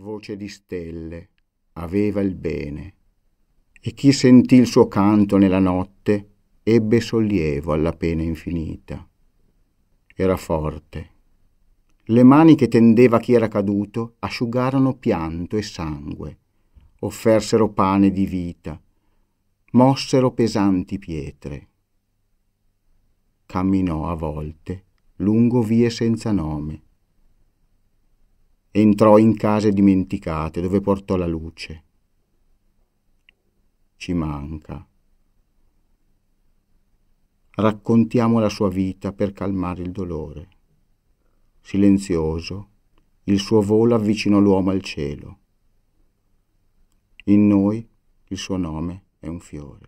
voce di stelle, aveva il bene. E chi sentì il suo canto nella notte ebbe sollievo alla pena infinita. Era forte. Le mani che tendeva chi era caduto asciugarono pianto e sangue, offersero pane di vita, mossero pesanti pietre. Camminò a volte lungo vie senza nome entrò in case dimenticate dove portò la luce. Ci manca. Raccontiamo la sua vita per calmare il dolore. Silenzioso, il suo volo avvicinò l'uomo al cielo. In noi il suo nome è un fiore.